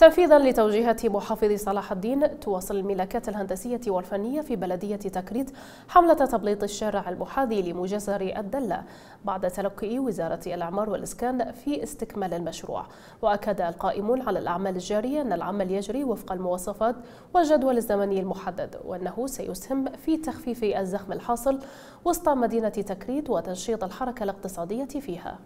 تنفيذا لتوجيهات محافظ صلاح الدين تواصل الملاكات الهندسية والفنية في بلدية تكريت حملة تبليط الشارع المحاذي لمجزر الدلة بعد تلقي وزارة الأعمار والإسكان في استكمال المشروع وأكد القائمون على الأعمال الجارية أن العمل يجري وفق المواصفات والجدول الزمني المحدد وأنه سيسهم في تخفيف الزخم الحاصل وسط مدينة تكريت وتنشيط الحركة الاقتصادية فيها